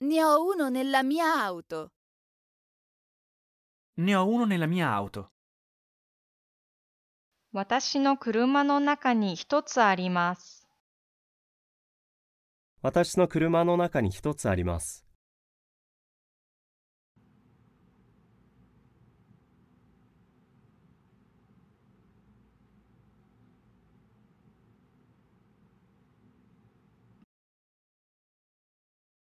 Ne ho uno nella mia auto. Ne ho uno nella mia auto. 私の車の中に一つあります。私の車の中に一つあります。